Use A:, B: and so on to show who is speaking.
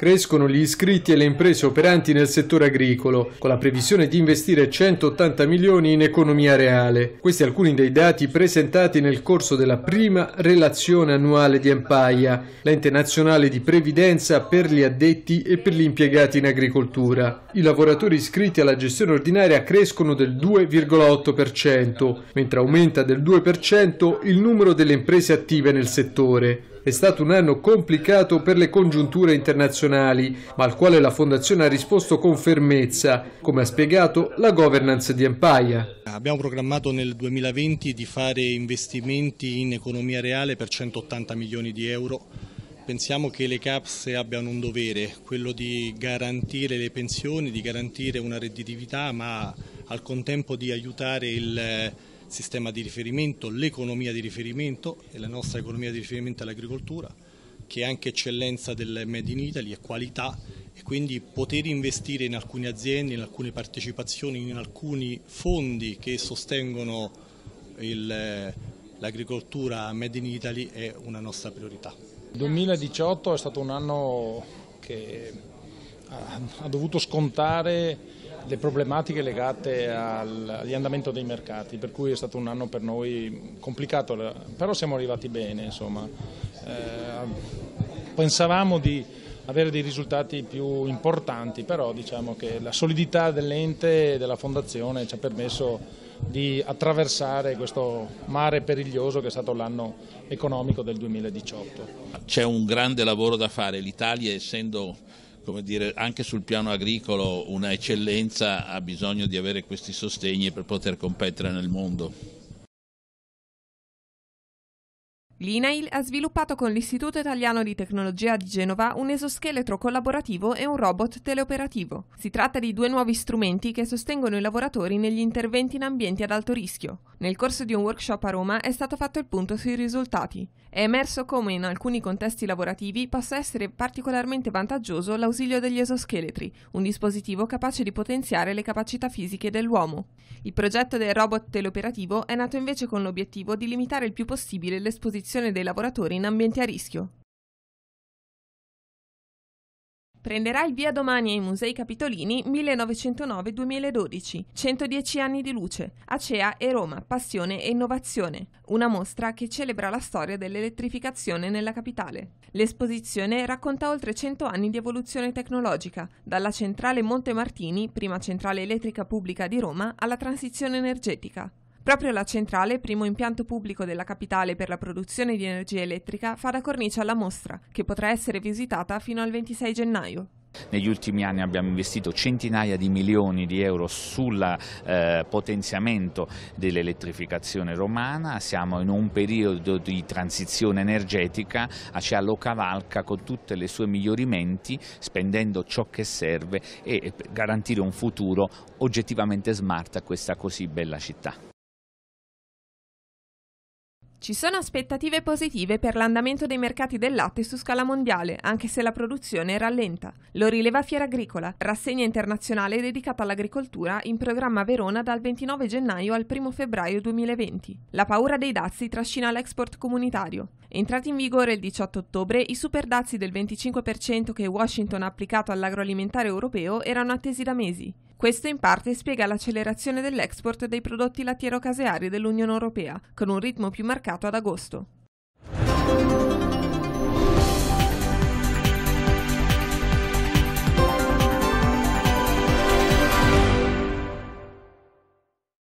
A: Crescono gli iscritti e le imprese operanti nel settore agricolo, con la previsione di investire 180 milioni in economia reale. Questi alcuni dei dati presentati nel corso della prima relazione annuale di Empaia, l'ente nazionale di previdenza per gli addetti e per gli impiegati in agricoltura. I lavoratori iscritti alla gestione ordinaria crescono del 2,8%, mentre aumenta del 2% il numero delle imprese attive nel settore. È stato un anno complicato per le congiunture internazionali, ma al quale la Fondazione ha risposto con fermezza, come ha spiegato la governance di Empaia.
B: Abbiamo programmato nel 2020 di fare investimenti in economia reale per 180 milioni di euro. Pensiamo che le CAPS abbiano un dovere, quello di garantire le pensioni, di garantire una redditività, ma al contempo di aiutare il sistema di riferimento, l'economia di riferimento e la nostra economia di riferimento è l'agricoltura, che è anche eccellenza del Made in Italy, è qualità e quindi poter investire in alcune aziende, in alcune partecipazioni, in alcuni fondi che sostengono l'agricoltura Made in Italy è una nostra priorità.
C: Il 2018 è stato un anno che ha, ha dovuto scontare le problematiche legate al, agli andamento dei mercati, per cui è stato un anno per noi complicato, però siamo arrivati bene. Insomma. Eh, pensavamo di avere dei risultati più importanti, però diciamo che la solidità dell'ente e della fondazione ci ha permesso di attraversare questo mare periglioso che è stato l'anno economico del 2018.
D: C'è un grande lavoro da fare, l'Italia essendo come dire, anche sul piano agricolo una eccellenza ha bisogno di avere questi sostegni per poter competere nel mondo.
E: L'INAIL ha sviluppato con l'Istituto Italiano di Tecnologia di Genova un esoscheletro collaborativo e un robot teleoperativo. Si tratta di due nuovi strumenti che sostengono i lavoratori negli interventi in ambienti ad alto rischio. Nel corso di un workshop a Roma è stato fatto il punto sui risultati. È emerso come in alcuni contesti lavorativi possa essere particolarmente vantaggioso l'ausilio degli esoscheletri, un dispositivo capace di potenziare le capacità fisiche dell'uomo. Il progetto del robot teleoperativo è nato invece con l'obiettivo di limitare il più possibile l'esposizione protezione dei lavoratori in ambienti a rischio. Prenderà il via domani ai Musei Capitolini 1909-2012, 110 anni di luce, Acea e Roma, passione e innovazione, una mostra che celebra la storia dell'elettrificazione nella capitale. L'esposizione racconta oltre 100 anni di evoluzione tecnologica, dalla centrale Monte Martini, prima centrale elettrica pubblica di Roma, alla transizione energetica. Proprio la centrale, primo impianto pubblico della capitale per la produzione di energia elettrica, fa da cornice alla mostra, che potrà essere visitata fino al 26 gennaio.
D: Negli ultimi anni abbiamo investito centinaia di milioni di euro sul eh, potenziamento dell'elettrificazione romana, siamo in un periodo di transizione energetica, ACEA lo cavalca con tutte le sue migliorimenti, spendendo ciò che serve e eh, garantire un futuro oggettivamente smart a questa così bella città.
E: Ci sono aspettative positive per l'andamento dei mercati del latte su scala mondiale, anche se la produzione rallenta. Lo rileva Fiera Agricola, rassegna internazionale dedicata all'agricoltura in programma a Verona dal 29 gennaio al 1 febbraio 2020. La paura dei dazi trascina l'export comunitario. Entrati in vigore il 18 ottobre, i super dazi del 25% che Washington ha applicato all'agroalimentare europeo erano attesi da mesi. Questo in parte spiega l'accelerazione dell'export dei prodotti lattiero-caseari dell'Unione Europea, con un ritmo più marcato ad agosto.